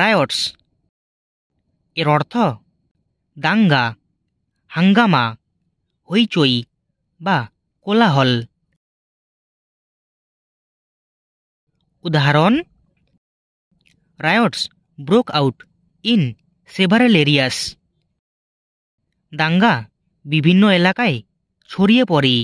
riots এর অর্থ দাঙ্গা হাঙ্গামা হইচই বা কোলাহল উদাহরণ riots broke out in several areas দাঙ্গা বিভিন্ন এলাকায় ছড়িয়ে পড়ে